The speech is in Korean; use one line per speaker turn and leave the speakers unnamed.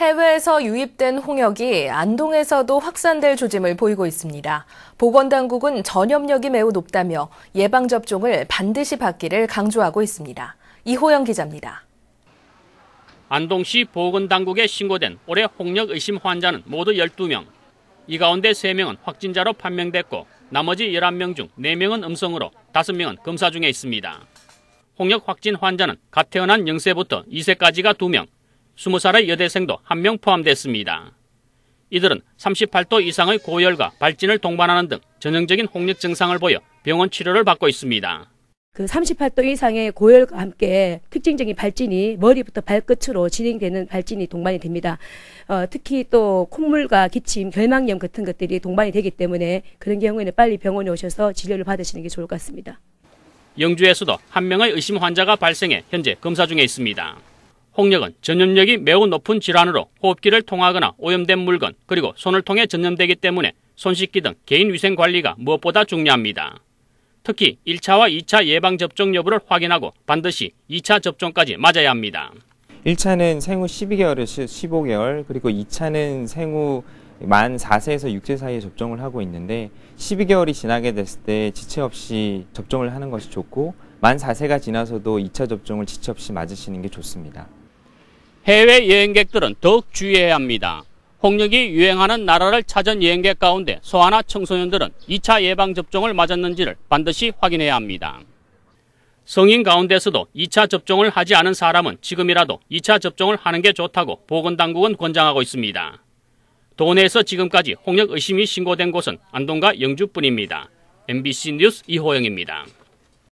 해외에서 유입된 홍역이 안동에서도 확산될 조짐을 보이고 있습니다. 보건당국은 전염력이 매우 높다며 예방접종을 반드시 받기를 강조하고 있습니다. 이호영 기자입니다.
안동시 보건당국에 신고된 올해 홍역 의심 환자는 모두 12명. 이 가운데 3명은 확진자로 판명됐고 나머지 11명 중 4명은 음성으로 5명은 검사 중에 있습니다. 홍역 확진 환자는 갓 태어난 0세부터 2세까지가 2명, 20살의 여대생도 한 명 포함됐습니다. 이들은 38도 이상의 고열과 발진을 동반하는 등 전형적인 홍역 증상을 보여 병원 치료를 받고 있습니다.
그 38도 이상의 고열과 함께 특징적인 발진이 머리부터 발끝으로 진행되는 발진이 동반이 됩니다. 어, 특히 또 콧물과 기침, 결막염 같은 것들이 동반이 되기 때문에 그런 경우에는 빨리 병원에 오셔서 진료를 받으시는 게 좋을 것 같습니다.
영주에서도 한 명의 의심 환자가 발생해 현재 검사 중에 있습니다. 홍역은 전염력이 매우 높은 질환으로 호흡기를 통하거나 오염된 물건 그리고 손을 통해 전염되기 때문에 손 씻기 등 개인 위생 관리가 무엇보다 중요합니다. 특히 1차와 2차 예방접종 여부를 확인하고 반드시 2차 접종까지 맞아야 합니다.
1차는 생후 12개월에서 15개월, 그리고 2차는 생후 만 4세에서 6세 사이에 접종을 하고 있는데 12개월이 지나게 됐을 때 지체 없이 접종을 하는 것이 좋고 만 4세가 지나서도 2차 접종을 지체 없이 맞으시는 게 좋습니다.
해외 여행객들은 더욱 주의해야 합니다. 홍역이 유행하는 나라를 찾은 여행객 가운데 소아나 청소년들은 2차 예방접종을 맞았는지를 반드시 확인해야 합니다. 성인 가운데서도 2차 접종을 하지 않은 사람은 지금이라도 2차 접종을 하는 게 좋다고 보건당국은 권장하고 있습니다. 도내에서 지금까지 홍역 의심이 신고된 곳은 안동과 영주뿐입니다. MBC 뉴스 이호영입니다.